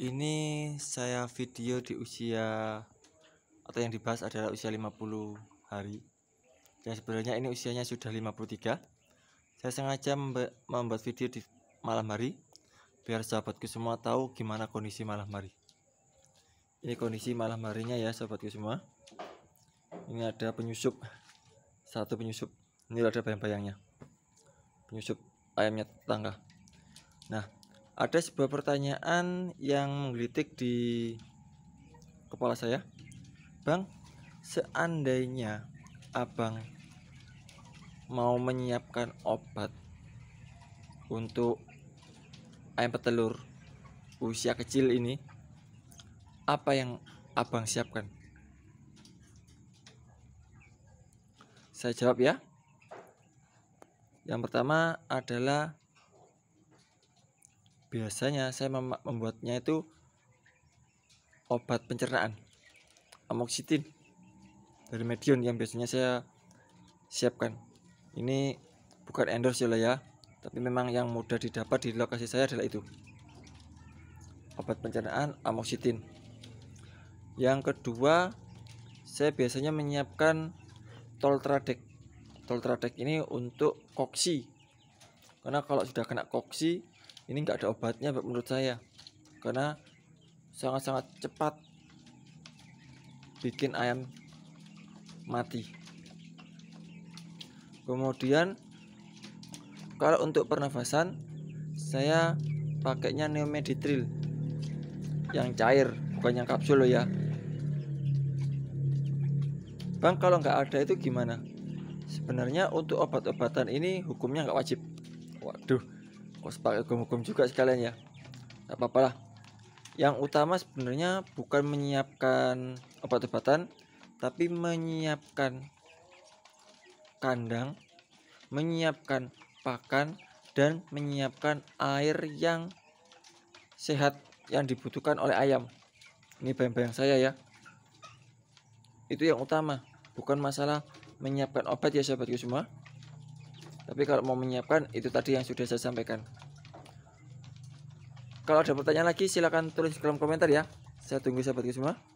ini saya video di usia atau yang dibahas adalah usia 50 hari yang sebenarnya ini usianya sudah 53 saya sengaja membuat video di malam hari biar sahabatku semua tahu gimana kondisi malam hari ini kondisi malam harinya ya sahabatku semua ini ada penyusup satu penyusup ini ada bayang-bayangnya penyusup ayamnya tetangga nah ada sebuah pertanyaan yang menggelitik di kepala saya Bang, seandainya abang mau menyiapkan obat untuk ayam petelur usia kecil ini apa yang abang siapkan? Saya jawab ya. Yang pertama adalah biasanya saya mem membuatnya itu obat pencernaan amoksitin dari Medion yang biasanya saya siapkan ini bukan endorse ya ya tapi memang yang mudah didapat di lokasi saya adalah itu obat pencernaan amoksitin yang kedua saya biasanya menyiapkan toltradek toltradek ini untuk koksi karena kalau sudah kena koksi ini nggak ada obatnya menurut saya karena sangat-sangat cepat bikin ayam mati kemudian kalau untuk pernafasan saya pakainya neomeditril yang cair bukan yang kapsul loh ya bang kalau nggak ada itu gimana sebenarnya untuk obat-obatan ini hukumnya nggak wajib waduh harus pakai hukum-hukum juga sekalian ya tidak apa-apa lah yang utama sebenarnya bukan menyiapkan obat-obatan tapi menyiapkan kandang menyiapkan pakan dan menyiapkan air yang sehat yang dibutuhkan oleh ayam ini bayang-bayang saya ya itu yang utama bukan masalah menyiapkan obat ya sahabatku semua tapi kalau mau menyiapkan itu tadi yang sudah saya sampaikan kalau ada pertanyaan lagi silahkan tulis di kolom komentar ya. Saya tunggu sahabatku semua.